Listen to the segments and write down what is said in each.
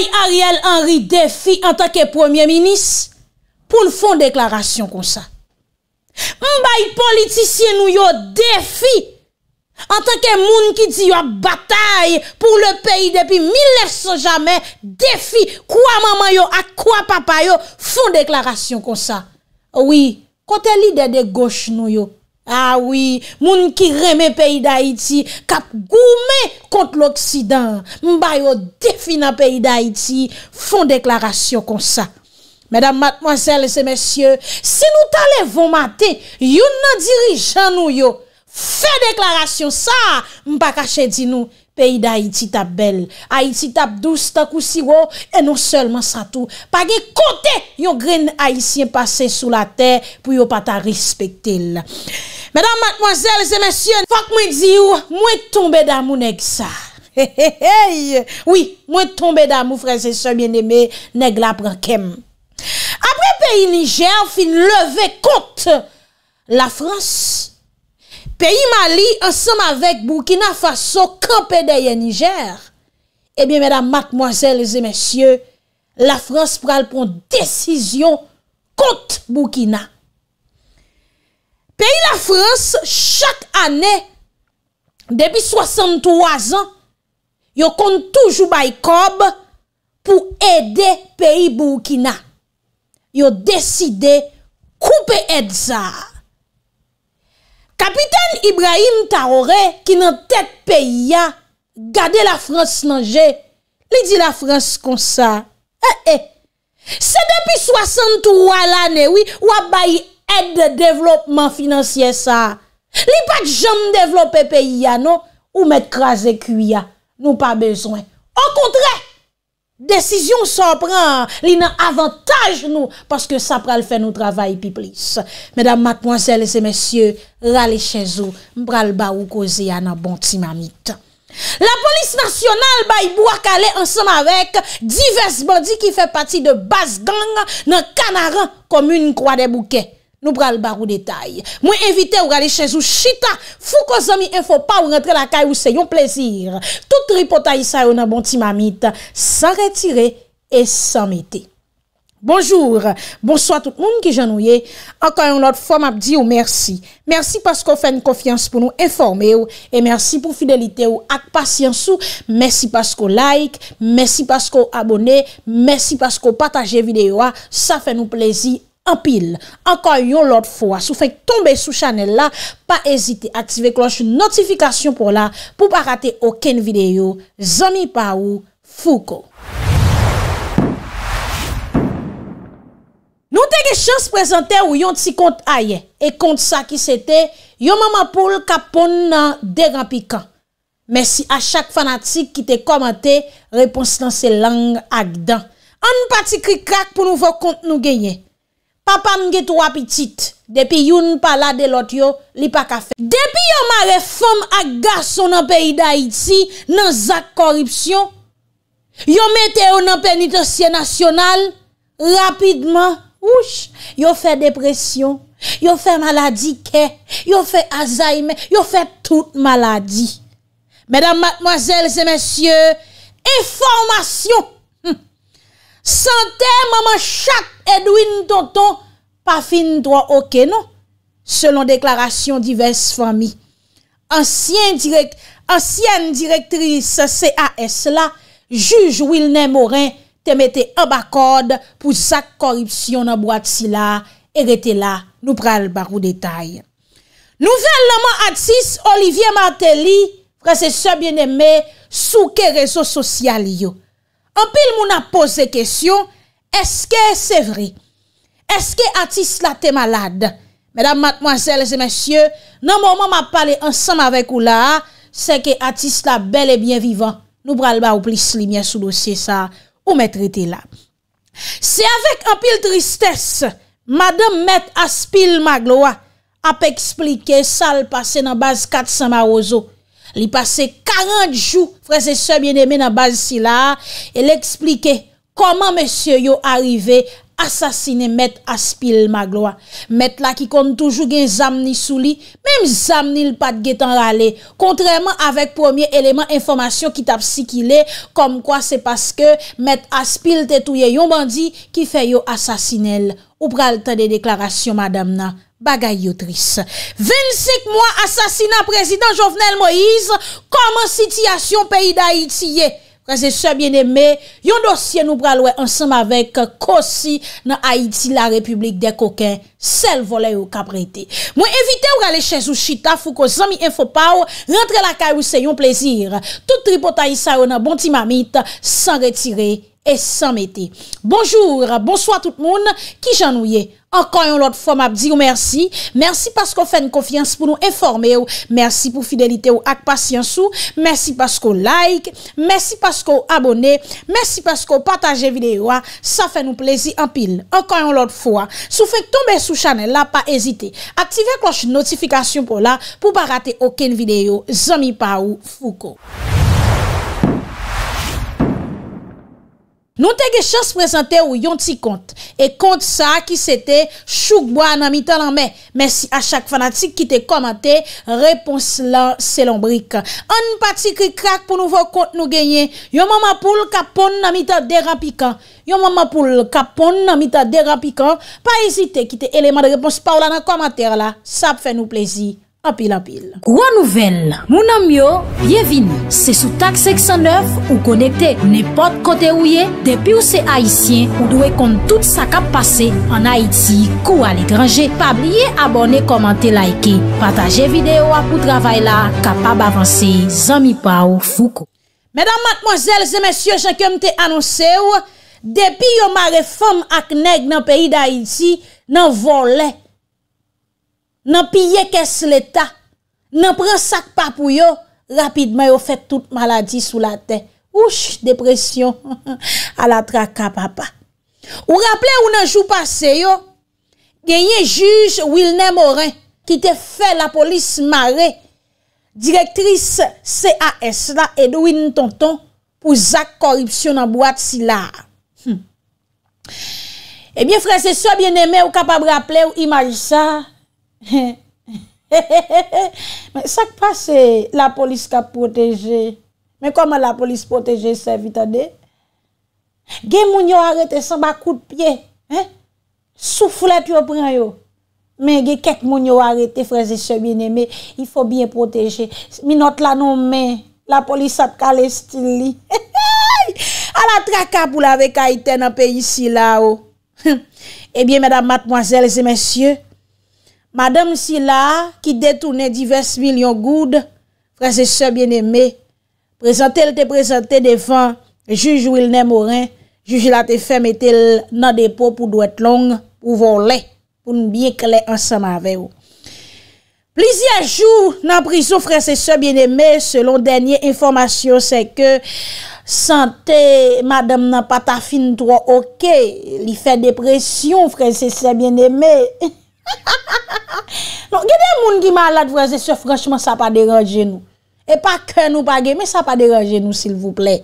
Mbaye Ariel Henry defi an tanke premier minis pou nou fon deklarasyon kon sa. Mbaye politisyen nou yo defi an tanke moun ki di yo batay pou le peyi depi 1900 jamen defi kwa maman yo ak kwa papa yo fon deklarasyon kon sa. Ouwi, kote lider de gauche nou yo. Awi, ah moun ki reme peyi da iti, kap goume kont l'Oksidan, mbayo defina peyi da iti, fon deklarasyon kon sa. Medan matmwansel se mesye, si nou tale von mate, yon nan dirijan nou yo. Fè deklarasyon sa, mpa kache di nou, peyi da Haiti tap bel. Haiti tap douz, tak ou siwo, e nou selman sa tou. Pa ge kote yo gren Haitien pase sou la te, pou yo pata respekte l. Mèdam, matmozèl, zèmèsyen, fòk mwen di ou, mwen tombe damou neg sa. He he he, oui, mwen tombe damou, frèze, se mwen eme, neg la brankem. Apre peyi Niger, fin leve kote la Frans. Peyi Mali, ansam avek Burkina Faso, kampedeye Niger. Ebyen, mèdam, matmoazèl, lèzè, mèsyè, la Frans pral pon desisyon kont Burkina. Peyi la Frans, chak anè, debi 63 an, yo kont toujou bayi kob pou edè peyi Burkina. Yo deside koupè edza. Kapiten Ibrahim Taoré, ki nan tet peyi ya, gade la Frans nanje, li di la Frans kon sa. Eh eh, se depi 63 la newi, wabayi ed de devlopman finansye sa. Li pat jom devloppe peyi ya nou, ou met kras e kuy ya, nou pa bezwen. Ou kontre! Desisyon son pran li nan avantaj nou paske sa pral fè nou travay pi plis. Medan matponsel se mesye rale chenzo mpral ba ou koze ya nan bon ti mamit. La polis nasyonal bayi bwa kale ansan avek divers body ki fè pati de bas gang nan kanaran komoun kwa de bouke. Nou pral bar ou detay. Mwen evite ou gale chez ou chita. Fou ko zami enfo pa ou rentre la kay ou se yon plezir. Tout ripota yisa ou nan bonti mamit. San retire et san mete. Bonjour. Bonsoit tout moun ki janouye. Anka yon lot fom ap di ou mersi. Mersi pasko fèn kofyans pou nou informe ou. E mersi pou fidelite ou ak pasyans ou. Mersi pasko like. Mersi pasko abone. Mersi pasko pataje videyo a. Sa fè nou plezir. Anpil, anka yon lot fwa, sou fèk tombe sou chanel la, pa ezite aktive kloche notifikasyon pou la pou pa rate oken videyo. Zoni pa ou, fou ko. Nou te ge chans prezante ou yon ti kont a ye, e kont sa ki se te, yon mama pou l ka pon nan degan pika. Mersi a chak fanatik ki te komante, repons nan se lang ak dan. An nou pa ti krikrak pou nou vò kont nou genye. Papa mge tou apitit. Depi yon pala de lot yo, li pa ka fe. Depi yon ma refom ak gaso nan peyi da iti, nan zak koripsyon, yon mete yo nan penitosye nasyonal, rapidman, wush, yon fe depresyon, yon fe maladi ke, yon fe azaime, yon fe tout maladi. Medan matmoazel se mesye, e formasyon. Sante maman chak Edwin Tonton pa fin drwa okeno, selon deklarasyon diverse fami. Ansyen direktris C.A.S. la, juj Wilnen Morin te mette abakod pou sak koripsyon nan boat si la, erete la nou pral barou detay. Nouvel naman atis Olivier Martelly, presese bieneme souke rezo sosyal yo. Anpil moun ap pose kesyon, eske se vre? Eske Atis la te malade? Medan matmoazel se mesye, nan mouman ma pale ansanm avek ou la, seke Atis la bel e bien vivan. Nou bral ba ou plis li myen sou dosye sa ou met rete la. Se avek anpil tristese, madan met aspil magloa ap eksplike sal pase nan baz kat sanma ozo. Li pase 40 jou freze sebyen eme nan baz si la, e li eksplike koman mesye yo arive asasine Met Aspil Magloa. Met la ki kontoujou gen zamni sou li, mem zamni l pat getan lale, kontreman avek premier eleman informasyon ki tap si ki le, kom kwa se paske Met Aspil te touye yon bandi ki fe yo asasine el. Ou pralte de deklarasyon madame nan. Bagay yo tris 25 mwen asasina prezident Jovenel Moïse Koman sityasyon peyi da Haiti ye Preze se bien eme Yon dosye nou pralwe ansam avek Kosi nan Haiti la republik de kokè Sel vole yo kaprete Mwen evite ou gale chèz ou chita Fou ko zami enfopaw Rentre la kay ou se yon plezir Tout tripotay sa yon bon ti mamit San retire et san mette Bonjour, bonsoi tout moun Ki jan ou ye? Ankan yon lot fwa map diyo mersi, mersi pasko fè n konfians pou nou enforme yo, mersi pou fidelite yo ak pasyansou, mersi pasko like, mersi pasko abone, mersi pasko pataje videyo a, sa fè nou plezi an pil. Ankan yon lot fwa, sou fèk tombe sou chanel la pa ezite, aktive kloche notifikasyon pou la pou pa rate oken videyo, zami pa ou fuko. Nou te ge chans prezante ou yon ti kont. E kont sa ki sete choukboa nan mita nan me. Mersi a chak fanatik ki te komante, repons la selonbrika. An pati ki krak pou nouvo kont nou genye. Yon maman pou l kapon nan mita derapika. Yon maman pou l kapon nan mita derapika. Pa ezite ki te eleman repons pa ou la nan komante la. Sa pfe nou plezi. Apil, apil. Kwa nouvel, mounan myo, bienvini. Se sou tak 609 ou konekte nepot kote ouye, depi ou se Haitien ou dwe kon tout sa kap pase an Haiti kou al ekranje. Pabliye abone, komante, laike, pataje videyo apou travay la, kapab avanse, zami pa ou fuko. Medan matmozel, zemensyo, jen kem te anonse ou, depi yo ma reform ak neg nan peyi d'Haiti, nan volè. Nan piye kes leta Nan pren sak pa pou yo Rapidman yo fet tout maladi sou la ten Oush, depresyon A la traka papa Ou rappele ou nan jou pase yo Genye juj Wilner Morin Ki te fe la polis Mare Direktris C.A.S. la Edwin Tonton Pou zak koripsyon nan boate si la hmm. Ebyen eh frese so bieneme ou kapab rappele ou imajisa Sak pa se la polis ka proteje Men koman la polis proteje se vitade Ge moun yo arete san ba kou de pie Soufou la tu yo pren yo Men ge kek moun yo arete freze se bine Men ifo bien proteje Minot non, la nou men La polis ap kalestili A la traka pou la ve ka iten apè yisi la o Ebyen mèdam matmoazèl zè mèsyè Madame Sylla, ki detounen divers milyon goud, franse se bien eme, prezante l te prezante devan, juj ou il ne mouren, juj la te fem etel nan depo pou dwet long, pou volen, pou n'byen kle ansan ma veyo. Plisia jou nan prison, franse se bien eme, selon denye informasyon, se ke, sante, madame nan patafine, ouke, li fe depresyon, franse se bien eme. Ha ha ha! Non, gade yon moun ki malad vreze se franchman sa pa deranje nou. E pa ken ou pa gen, me sa pa deranje nou sil vouple.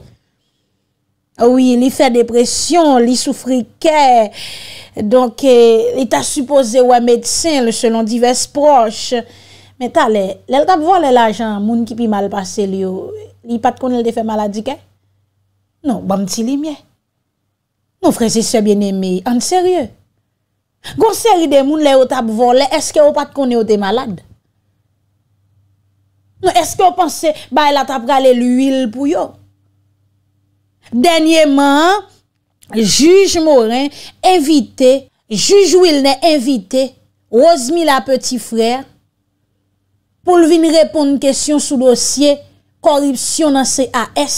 Ouwi, li fe depresyon, li soufri ke. Donke, eh, li ta supose wè medsen, le selon divers proche. Meta le, lel tap vo le la jan moun ki pi malpase li yo. Oh. Li pat konel de fe maladi ke? Non, bam ti li mwen. Non, vreze se bieneme, an serye. Gon seri de moun lè yo tap volè, eske yo pat konè yo te malade? Non, eske yo panse, bay la tap gale l'uil pou yo? Denyèman, juj Morin, juj Wilne, invite Rosemilla Petit Frère pou l'vin reponde kèsyon sou dosye korripsyon nan C.A.S.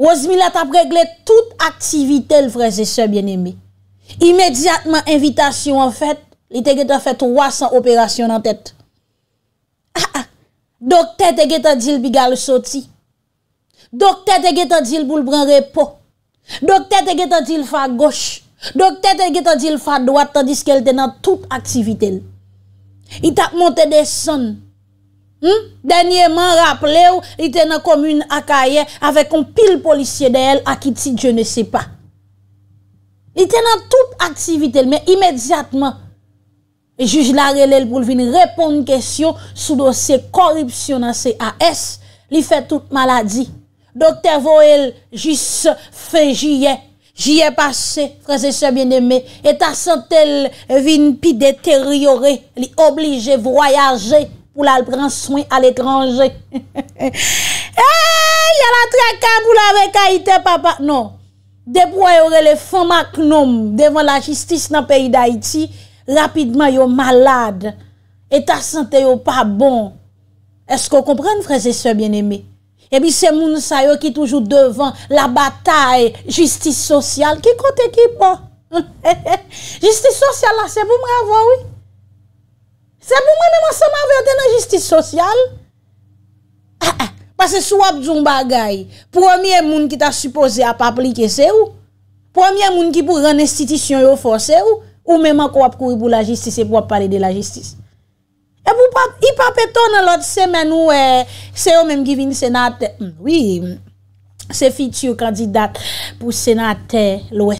Rosemilla tap regle tout aktivite l'frense se bienemé. imediatman invitasyon an fèt li te ge ta fèt 300 operasyon an ah, tèt a ah. a dok tèt e ge ta djil bi gal soti dok tèt e ge ta djil pou lbran repò dok tèt e ge ta djil fa goch dok tèt e ge ta djil fa dwat tandis ke el te nan tout aktivitel i tap monte de son hmm? denye man raple ou li te nan komune akaye avèk an pil polisye de el akitit je ne se pa Li te nan tout aktivite li men, imedjatman. Li juj la relel pou li vin repon n kesyon sou dosye korupsyon nan C.A.S. Li fe tout maladi. Dokter Voel, jis fe jye. Jye pase, frase se bien deme. E ta sentel vin pi deteriore. Li oblige voyaje pou la pran swen al etranje. Eyyy, yalantre kabou la vek a ite papa. Non. Debwa yo rele fon mak nom Devan la jistis nan peyi da iti Rapidman yo malade Eta sante yo pa bon Esko kompren freze se bieneme Ebi eh se moun sa yo ki toujou devan La batay Jistis sosyal Ki kote ki pon Jistis sosyal la se pou mwen avon Se pou mwen mwen se mwen avon Denan jistis sosyal ah, ah. Pase sou ap zon bagay, premier moun ki ta suppose ap aplike se ou, premier moun ki pou ren estitisyon yo fò se ou, ou mèman kou ap kou i pou la jistise pou ap pale de la jistise. E pou pape ton alot semen ou eh, se yo mèm ki vin senate, hmm, oui, se fiti yo kandidat pou senate louè.